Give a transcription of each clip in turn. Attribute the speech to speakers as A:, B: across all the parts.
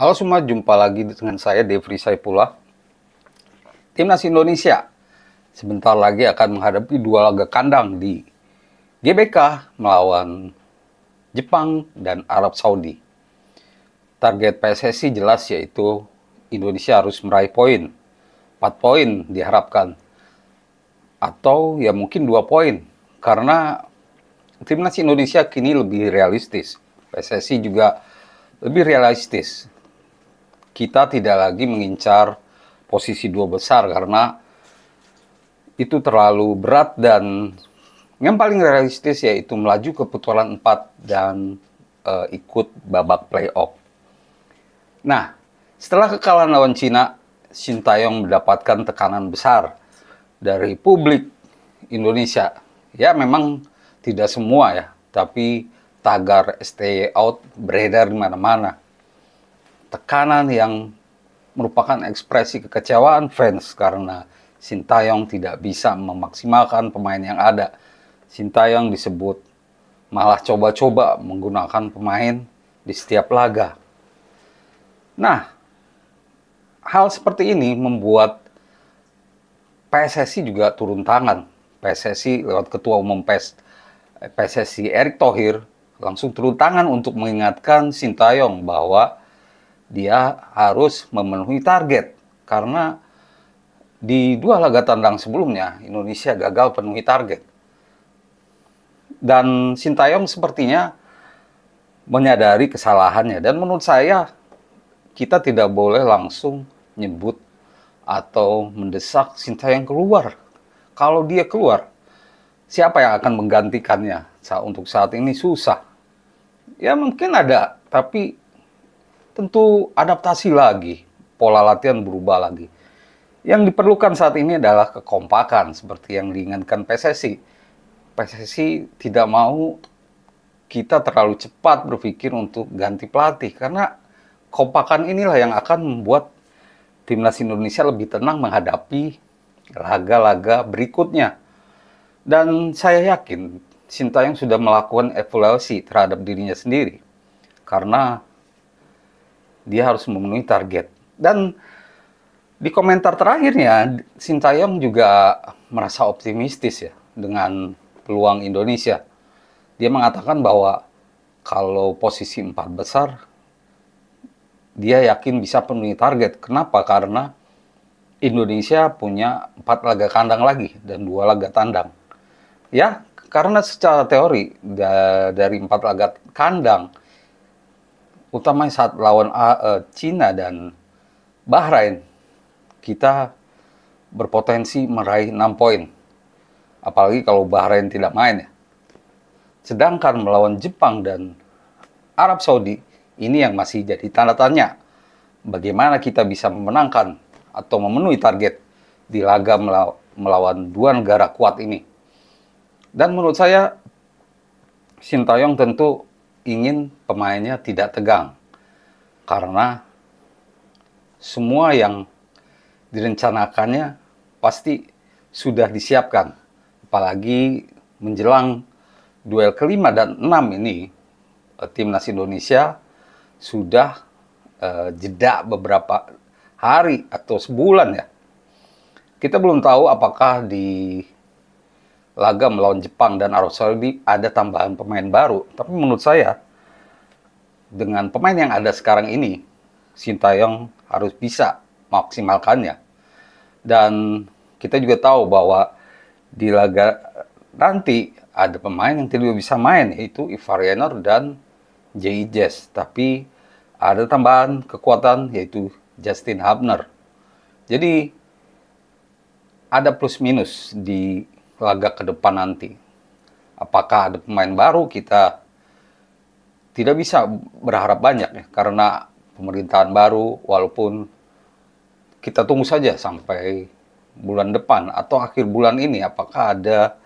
A: Halo semua, jumpa lagi dengan saya Devri Saipula. Timnas Indonesia sebentar lagi akan menghadapi dua laga kandang di GBK melawan Jepang dan Arab Saudi. Target PSSI jelas yaitu Indonesia harus meraih poin. 4 poin diharapkan. Atau ya mungkin dua poin. Karena timnas Indonesia kini lebih realistis. PSSI juga lebih realistis kita tidak lagi mengincar posisi dua besar karena itu terlalu berat dan yang paling realistis yaitu melaju ke putaran 4 dan uh, ikut babak playoff. Nah, setelah kekalahan lawan Cina, Shin Sintayong mendapatkan tekanan besar dari publik Indonesia. Ya, memang tidak semua ya, tapi tagar stay out beredar di mana-mana tekanan yang merupakan ekspresi kekecewaan fans karena Sintayong tidak bisa memaksimalkan pemain yang ada. Sintayong disebut malah coba-coba menggunakan pemain di setiap laga. Nah, hal seperti ini membuat PSSI juga turun tangan. PSSI lewat ketua umum PES, PSSI Erick Thohir langsung turun tangan untuk mengingatkan Sintayong bahwa dia harus memenuhi target karena di dua laga tandang sebelumnya Indonesia gagal penuhi target. Dan Sintayong sepertinya menyadari kesalahannya dan menurut saya kita tidak boleh langsung nyebut atau mendesak Sintayong keluar. Kalau dia keluar, siapa yang akan menggantikannya? Untuk saat ini susah. Ya mungkin ada, tapi tentu adaptasi lagi, pola latihan berubah lagi. Yang diperlukan saat ini adalah kekompakan seperti yang diinginkan PSSI. PSSI tidak mau kita terlalu cepat berpikir untuk ganti pelatih karena kompakan inilah yang akan membuat timnas Indonesia lebih tenang menghadapi laga-laga berikutnya. Dan saya yakin Sintayong sudah melakukan evaluasi terhadap dirinya sendiri. Karena dia harus memenuhi target. Dan di komentar terakhirnya, Sintayong juga merasa optimistis ya dengan peluang Indonesia. Dia mengatakan bahwa kalau posisi empat besar, dia yakin bisa penuhi target. Kenapa? Karena Indonesia punya empat laga kandang lagi dan dua laga tandang. Ya, karena secara teori da dari empat laga kandang utama saat lawan uh, Cina dan Bahrain, kita berpotensi meraih 6 poin. Apalagi kalau Bahrain tidak main ya. Sedangkan melawan Jepang dan Arab Saudi, ini yang masih jadi tanda tanya. Bagaimana kita bisa memenangkan atau memenuhi target di laga melawan dua negara kuat ini. Dan menurut saya, Sintayong tentu ingin pemainnya tidak tegang karena semua yang direncanakannya pasti sudah disiapkan apalagi menjelang duel kelima dan enam ini eh, timnas Indonesia sudah uh, jeda beberapa hari atau sebulan ya kita belum tahu apakah di laga melawan Jepang dan Arab Saudi ada tambahan pemain baru. Tapi menurut saya, dengan pemain yang ada sekarang ini, Sintayong harus bisa maksimalkannya. Dan kita juga tahu bahwa di laga nanti ada pemain yang tidak bisa main, yaitu Ivarianor dan J.I. Jazz. Tapi ada tambahan kekuatan, yaitu Justin Hubner. Jadi ada plus minus di laga ke depan nanti. Apakah ada pemain baru kita tidak bisa berharap banyak ya karena pemerintahan baru walaupun kita tunggu saja sampai bulan depan atau akhir bulan ini apakah ada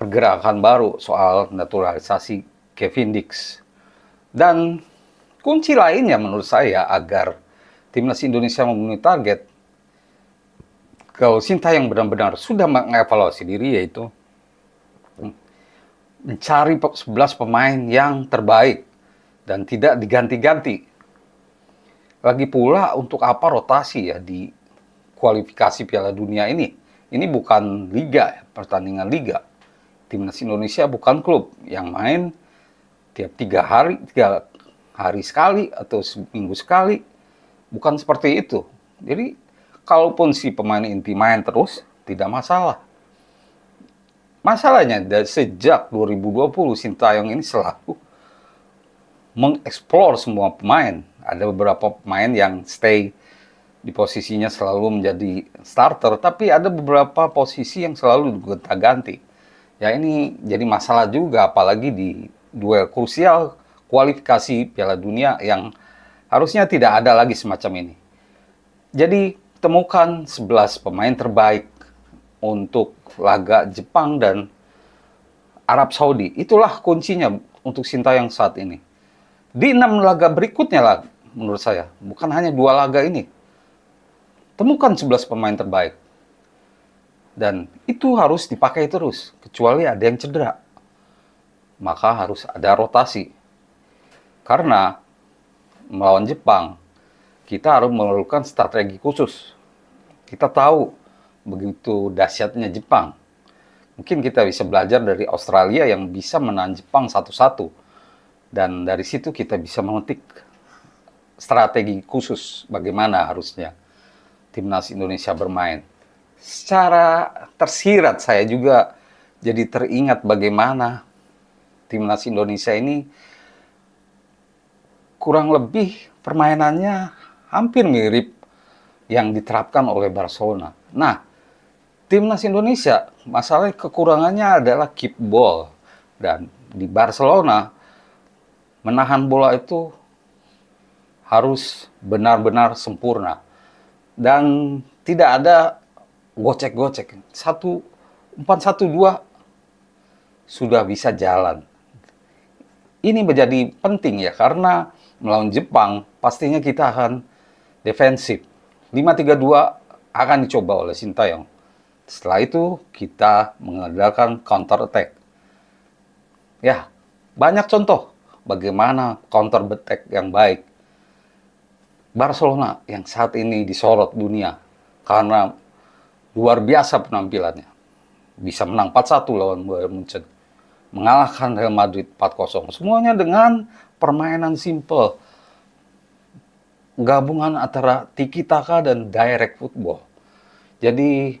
A: pergerakan baru soal naturalisasi Kevin Dix. Dan kunci lainnya menurut saya agar timnas Indonesia memenuhi target kalau Sinta yang benar-benar sudah mengevaluasi diri yaitu mencari 11 pemain yang terbaik dan tidak diganti-ganti. Lagi pula untuk apa rotasi ya di kualifikasi Piala Dunia ini? Ini bukan liga, ya, pertandingan liga. Timnas Indonesia bukan klub yang main tiap tiga hari, tiga hari sekali atau seminggu sekali. Bukan seperti itu. Jadi kalaupun si pemain inti main terus tidak masalah. Masalahnya dari sejak 2020 Sintayong ini selalu mengeksplor semua pemain. Ada beberapa pemain yang stay di posisinya selalu menjadi starter, tapi ada beberapa posisi yang selalu gonta-ganti. Ya ini jadi masalah juga apalagi di duel krusial kualifikasi Piala Dunia yang harusnya tidak ada lagi semacam ini. Jadi temukan 11 pemain terbaik untuk laga Jepang dan Arab Saudi. Itulah kuncinya untuk Sinta yang saat ini. Di enam laga berikutnya lah menurut saya, bukan hanya dua laga ini. Temukan 11 pemain terbaik. Dan itu harus dipakai terus, kecuali ada yang cedera. Maka harus ada rotasi. Karena melawan Jepang, kita harus memerlukan strategi khusus. Kita tahu begitu dahsyatnya Jepang. Mungkin kita bisa belajar dari Australia yang bisa menahan Jepang satu-satu. Dan dari situ kita bisa memetik strategi khusus bagaimana harusnya timnas Indonesia bermain. Secara tersirat saya juga jadi teringat bagaimana timnas Indonesia ini kurang lebih permainannya hampir mirip yang diterapkan oleh Barcelona. Nah, timnas Indonesia masalah kekurangannya adalah keep ball dan di Barcelona menahan bola itu harus benar-benar sempurna dan tidak ada gocek-gocek. Satu empat satu dua sudah bisa jalan. Ini menjadi penting ya karena melawan Jepang pastinya kita akan defensif. 5-3-2 akan dicoba oleh Sintayong. Setelah itu kita mengandalkan counter attack. Ya, banyak contoh bagaimana counter attack yang baik. Barcelona yang saat ini disorot dunia karena luar biasa penampilannya. Bisa menang 4-1 lawan Bayern Munchen. Mengalahkan Real Madrid 4-0. Semuanya dengan permainan simple gabungan antara tiki taka dan direct football. Jadi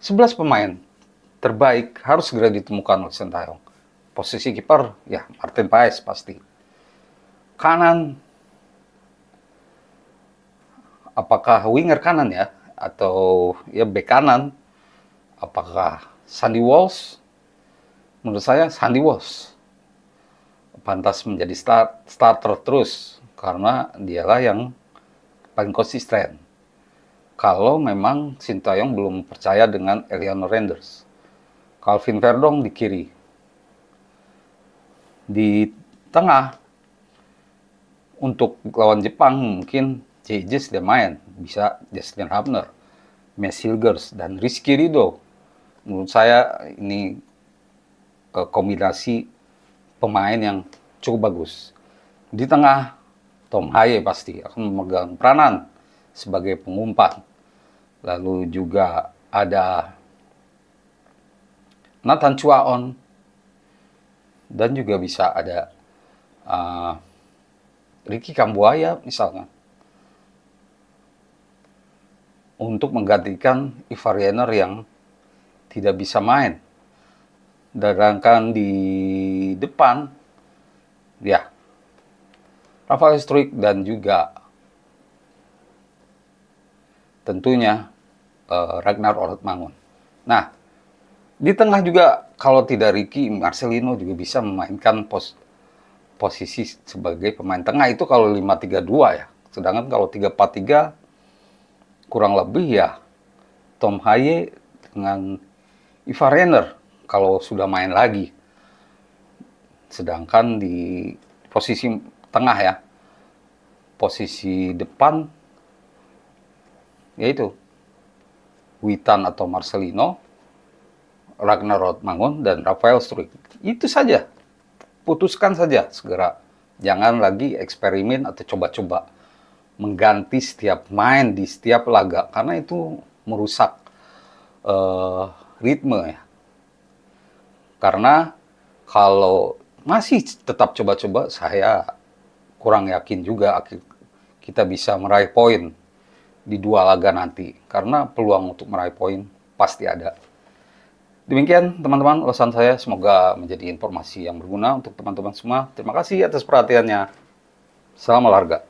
A: 11 pemain terbaik harus segera ditemukan oleh Sentayong. Posisi kiper ya Martin Paes pasti. Kanan apakah winger kanan ya atau ya bek kanan apakah Sandy Walsh menurut saya Sandy Walsh pantas menjadi start, starter terus karena dialah yang paling konsisten. Kalau memang Sintayong belum percaya dengan Eleanor Renders. Calvin Verdong di kiri. Di tengah, untuk lawan Jepang mungkin JJ sudah main. Bisa Justin Hubner, Messi Hilgers, dan Rizky Rido. Menurut saya ini eh, kombinasi pemain yang cukup bagus. Di tengah Tom Haye pasti akan memegang peranan sebagai pengumpat. Lalu juga ada Nathan Chuaon dan juga bisa ada uh, Ricky Kambuaya misalnya untuk menggantikan Jenner yang tidak bisa main. Sedangkan di depan, ya Rafael Struik dan juga tentunya uh, Ragnar Ortmangun. Nah, di tengah juga kalau tidak Ricky, Marcelino juga bisa memainkan pos posisi sebagai pemain tengah itu kalau 5-3-2 ya. Sedangkan kalau 3-4-3 kurang lebih ya Tom Haye dengan Ivar Renner kalau sudah main lagi. Sedangkan di posisi tengah ya posisi depan yaitu Witan atau Marcelino, Ragnar Mangun dan Rafael Struik. Itu saja. Putuskan saja segera. Jangan lagi eksperimen atau coba-coba mengganti setiap main di setiap laga karena itu merusak uh, ritme ya. Karena kalau masih tetap coba-coba saya kurang yakin juga kita bisa meraih poin di dua laga nanti karena peluang untuk meraih poin pasti ada. Demikian teman-teman ulasan saya semoga menjadi informasi yang berguna untuk teman-teman semua. Terima kasih atas perhatiannya. Salam olahraga.